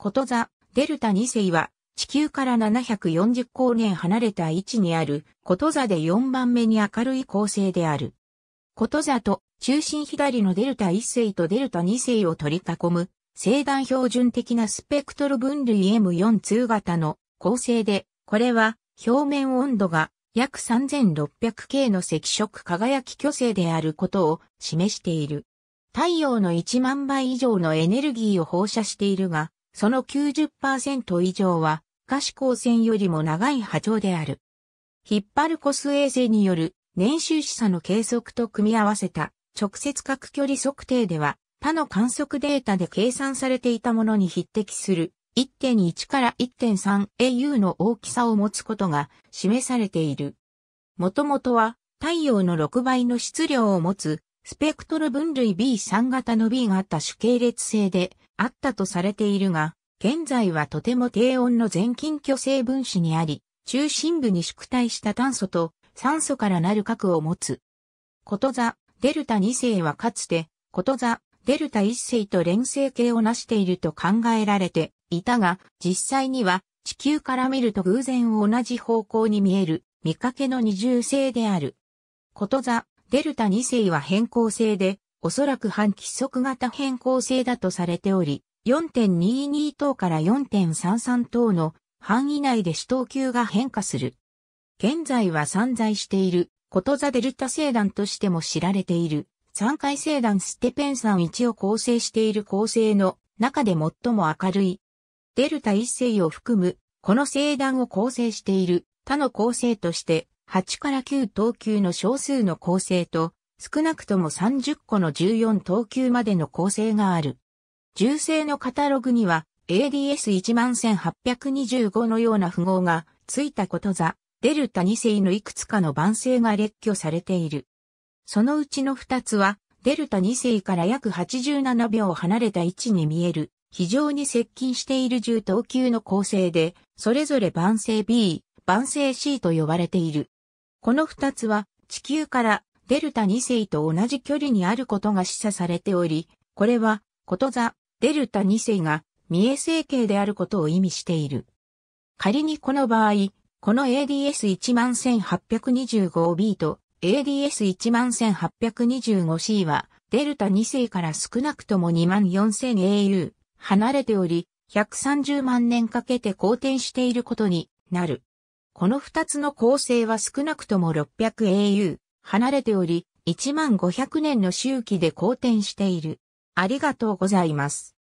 ことざ、デルタ2世は、地球から740光年離れた位置にある、ことざで4番目に明るい恒星である。ことざと、中心左のデルタ1世とデルタ2世を取り囲む、星団標準的なスペクトル分類 M4 通型の構成で、これは表面温度が約 3600K の赤色輝き巨星であることを示している。太陽の1万倍以上のエネルギーを放射しているが、その90%以上は可視光線よりも長い波長である。ヒッパルコス衛星による年収視差の計測と組み合わせた直接角距離測定では他の観測データで計算されていたものに匹敵する1.1から 1.3au の大きさを持つことが示されている。もともとは太陽の6倍の質量を持つスペクトル分類 B3 型の B があった主系列性であったとされているが、現在はとても低温の全近巨星分子にあり、中心部に縮体した炭素と酸素からなる核を持つ。こと座、デルタ2世はかつて、こと座、デルタ1世と連成形を成していると考えられていたが、実際には地球から見ると偶然同じ方向に見える見かけの二重性である。こと座、デルタ2世は変更性で、おそらく反規則型変更性だとされており、4.22等から4.33等の範囲内で主等級が変化する。現在は散在している、ことザデルタ星団としても知られている、三回星団ステペン3 1を構成している構成の中で最も明るい。デルタ1星を含む、この星団を構成している他の構成として、8から9等級の少数の構成と少なくとも30個の14等級までの構成がある。銃声のカタログには ADS11825 のような符号がついたことざ、デルタ2世のいくつかの番声が列挙されている。そのうちの2つは、デルタ2世から約87秒離れた位置に見える、非常に接近している銃等級の構成で、それぞれ晩星 B、晩星 C と呼ばれている。この2つは、地球からデルタ2世と同じ距離にあることが示唆されており、これは、ことざ、デルタ2世が、三重成形であることを意味している。仮にこの場合、この ADS11825B と ADS11825C は、デルタ2世から少なくとも 24000AU 離れており、130万年かけて好転していることになる。この2つの構成は少なくとも 600AU 離れており、1万500年の周期で好転している。ありがとうございます。